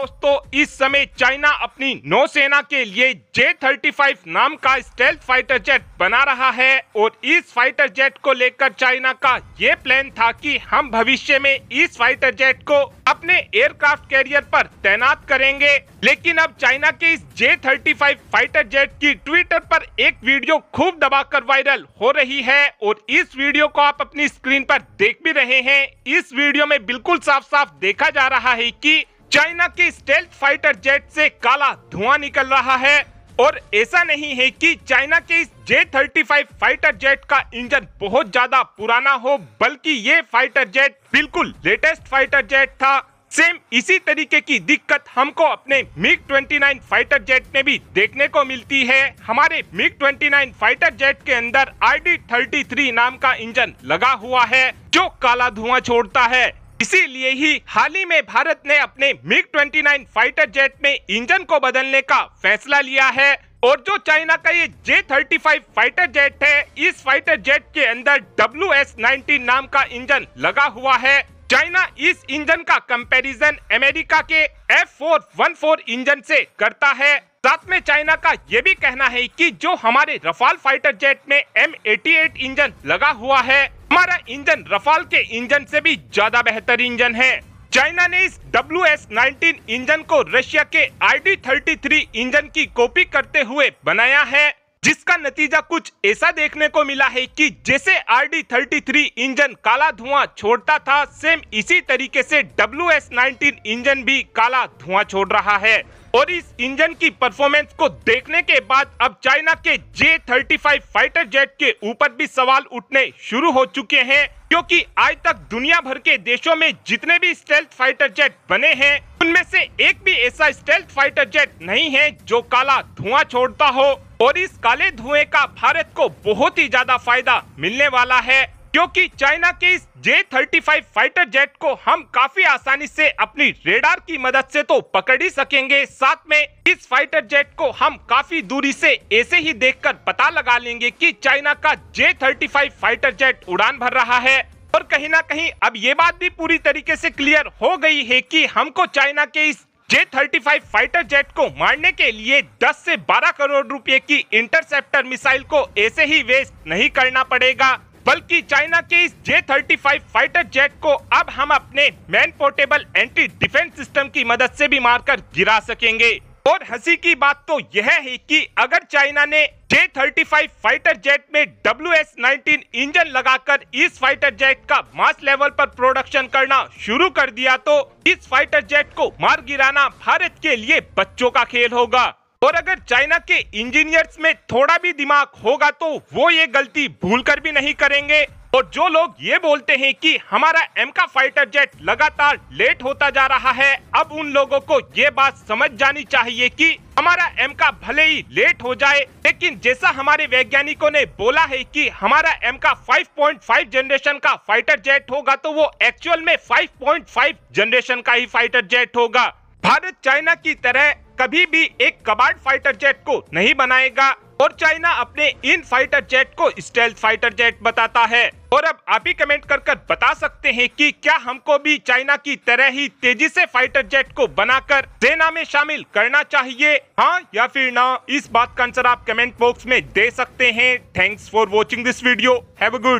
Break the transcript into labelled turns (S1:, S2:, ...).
S1: दोस्तों इस समय चाइना अपनी नौसेना के लिए जे थर्टी फाइव नाम का स्टेल्थ फाइटर जेट बना रहा है और इस फाइटर जेट को लेकर चाइना का ये प्लान था कि हम भविष्य में इस फाइटर जेट को अपने एयरक्राफ्ट कैरियर पर तैनात करेंगे लेकिन अब चाइना के इस J thirty five fighter jet की ट्विटर पर एक वीडियो खूब दबाकर वायरल हो रही है और इस वीडियो को आप अपनी स्क्रीन पर देख भी रहे हैं इस वीडियो में बिल्कुल साफ साफ देखा जा रहा है कि चाइना के स्टेल्थ फाइटर जेट से काला धुआं निकल रहा है और ऐसा नहीं है कि चाइना के इस J thirty five fighter jet का इंजन बहुत ज्यादा पुराना हो बल्कि ये फाइटर जेट बिल्कुल लेटेस्ट फाइटर जेट था सेम इसी तरीके की दिक्कत हमको अपने मिग 29 फाइटर जेट में भी देखने को मिलती है हमारे मिग 29 फाइटर जेट के अंदर आर डी नाम का इंजन लगा हुआ है जो काला धुआं छोड़ता है इसीलिए ही हाल ही में भारत ने अपने मिग 29 फाइटर जेट में इंजन को बदलने का फैसला लिया है और जो चाइना का ये J thirty five fighter jet है इस फाइटर जेट के अंदर डब्ल्यू एस नाइनटीन नाम का इंजन लगा हुआ है चाइना इस इंजन का कंपैरिजन अमेरिका के F four one four engine से करता है साथ में चाइना का ये भी कहना है कि जो हमारे रफाल फाइटर जेट में एम एटी एट इंजन लगा हुआ है हमारा इंजन रफाल के इंजन से भी ज्यादा बेहतर इंजन है चाइना ने इस डब्ल्यू एस नाइनटीन इंजन को रशिया के I D thirty three engine की कॉपी करते हुए बनाया है जिसका नतीजा कुछ ऐसा देखने को मिला है कि जैसे R D thirty three engine काला धुआं छोड़ता था सेम इसी तरीके से डब्ल्यू एस नाइनटीन इंजन भी काला धुआं छोड़ रहा है और इस इंजन की परफॉर्मेंस को देखने के बाद अब चाइना के जे थर्टी फाइटर जेट के ऊपर भी सवाल उठने शुरू हो चुके हैं क्योंकि आज तक दुनिया भर के देशों में जितने भी स्टेल्थ फाइटर जेट बने हैं उनमें से एक भी ऐसा स्टेल्थ फाइटर जेट नहीं है जो काला धुआं छोड़ता हो और इस काले धुएं का भारत को बहुत ही ज्यादा फायदा मिलने वाला है क्योंकि चाइना के इस J thirty five fighter jet को हम काफी आसानी से अपनी रेडार की मदद से तो पकड़ ही सकेंगे साथ में इस फाइटर जेट को हम काफी दूरी से ऐसे ही देखकर पता लगा लेंगे कि चाइना का J thirty five fighter jet उड़ान भर रहा है और कहीं ना कहीं अब ये बात भी पूरी तरीके से क्लियर हो गई है कि हमको चाइना के इस J thirty five fighter jet को मारने के लिए 10 से 12 करोड़ रुपए की इंटरसेप्टर मिसाइल को ऐसे ही वेस्ट नहीं करना पड़ेगा बल्कि चाइना के इस J thirty five fighter jet को अब हम अपने man portable anti defence system की मदद से भी मारकर गिरा सकेंगे और हंसी की बात तो यह है कि अगर चाइना ने J thirty five fighter jet में डब्ल्यू एस नाइनटीन इंजन लगाकर इस फाइटर जेट का मास लेवल पर प्रोडक्शन करना शुरू कर दिया तो इस फाइटर जेट को मार गिराना भारत के लिए बच्चों का खेल होगा और अगर चाइना के इंजीनियर्स में थोड़ा भी दिमाग होगा तो वो ये गलती भूल कर भी नहीं करेंगे और जो लोग ये बोलते हैं कि हमारा एम का फाइटर जेट लगातार लेट होता जा रहा है अब उन लोगों को ये बात समझ जानी चाहिए कि हमारा एम का भले ही लेट हो जाए लेकिन जैसा हमारे वैज्ञानिकों ने बोला है कि हमारा एम का 5.5 जनरेशन का फाइटर जेट होगा तो वो एक्चुअल में 5.5 जनरेशन का ही फाइटर जेट होगा भारत चाइना की तरह कभी भी एक कबाड़ फाइटर जेट को नहीं बनाएगा और चाइना अपने इन फाइटर जेट को स्टेल्थ फाइटर जेट बताता है और अब आप ही कमेंट कर कर बता सकते हैं कि क्या हमको भी चाइना की तरह ही तेजी से फाइटर जेट को बनाकर सेना में शामिल करना चाहिए हाँ या फिर ना इस बात का आंसर आप कमेंट बॉक्स में दे सकते हैं thanks for watching this video have good